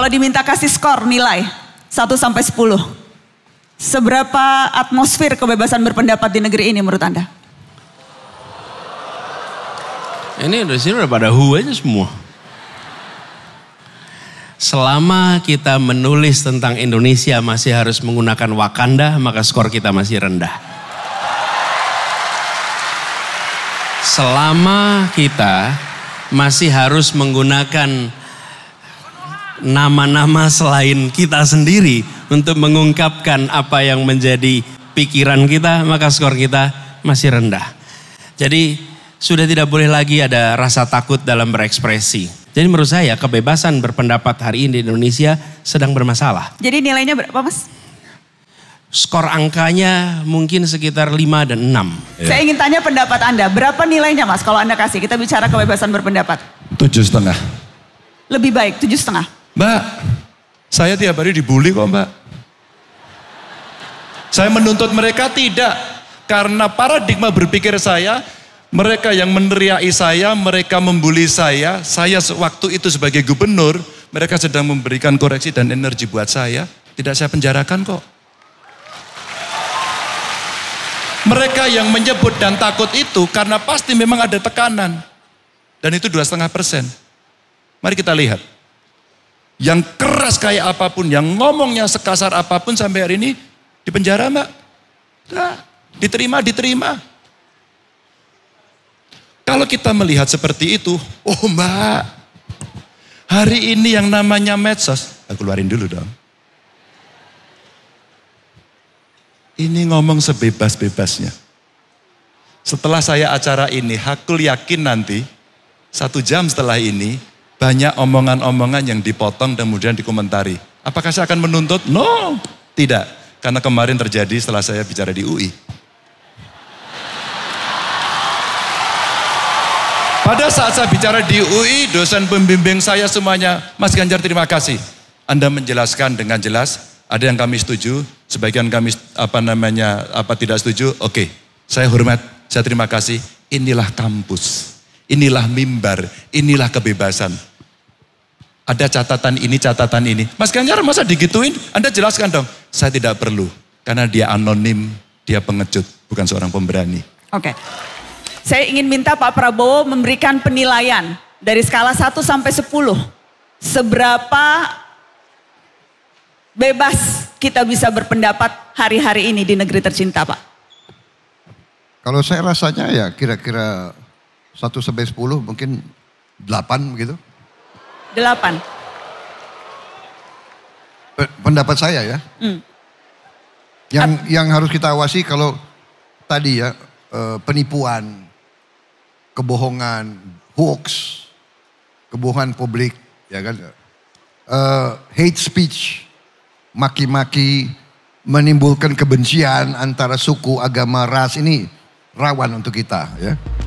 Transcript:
Kalau diminta kasih skor nilai 1 sampai 10. Seberapa atmosfer kebebasan berpendapat di negeri ini menurut Anda? Ini dari sini udah pada hu aja semua. Selama kita menulis tentang Indonesia masih harus menggunakan Wakanda, maka skor kita masih rendah. Selama kita masih harus menggunakan nama-nama selain kita sendiri untuk mengungkapkan apa yang menjadi pikiran kita, maka skor kita masih rendah. Jadi sudah tidak boleh lagi ada rasa takut dalam berekspresi. Jadi menurut saya kebebasan berpendapat hari ini di Indonesia sedang bermasalah. Jadi nilainya berapa mas? Skor angkanya mungkin sekitar 5 dan 6. Ya. Saya ingin tanya pendapat Anda, berapa nilainya mas kalau Anda kasih? Kita bicara kebebasan berpendapat. Tujuh Lebih baik, tujuh setengah. Mbak, saya tiap hari dibully kok mbak. Saya menuntut mereka tidak. Karena paradigma berpikir saya, mereka yang meneriaki saya, mereka membuli saya, saya waktu itu sebagai gubernur, mereka sedang memberikan koreksi dan energi buat saya. Tidak saya penjarakan kok. Mereka yang menyebut dan takut itu karena pasti memang ada tekanan. Dan itu dua setengah persen. Mari kita lihat yang keras kayak apapun, yang ngomongnya sekasar apapun sampai hari ini di penjara mbak. Nah, diterima, diterima. Kalau kita melihat seperti itu, oh mbak, hari ini yang namanya medsos, aku eh, keluarin dulu dong. Ini ngomong sebebas-bebasnya. Setelah saya acara ini, Hakul yakin nanti, satu jam setelah ini, banyak omongan-omongan yang dipotong dan kemudian dikomentari. Apakah saya akan menuntut? No, tidak. Karena kemarin terjadi setelah saya bicara di UI. Pada saat saya bicara di UI, dosen pembimbing saya semuanya, Mas Ganjar terima kasih. Anda menjelaskan dengan jelas, ada yang kami setuju, sebagian kami apa namanya apa tidak setuju, oke. Okay. Saya hormat, saya terima kasih. Inilah kampus, inilah mimbar, inilah kebebasan. Ada catatan ini, catatan ini. Mas Ganjar masa digituin? Anda jelaskan dong. Saya tidak perlu. Karena dia anonim, dia pengecut, bukan seorang pemberani. Oke. Okay. Saya ingin minta Pak Prabowo memberikan penilaian dari skala 1 sampai 10. Seberapa bebas kita bisa berpendapat hari-hari ini di negeri tercinta, Pak? Kalau saya rasanya ya kira-kira 1 sampai 10 mungkin 8 begitu. Delapan. Pendapat saya ya. Hmm. Yang yang harus kita awasi kalau tadi ya eh, penipuan, kebohongan, hoax, kebohongan publik, ya kan? Uh, hate speech, maki-maki, menimbulkan kebencian antara suku, agama, ras ini rawan untuk kita, ya.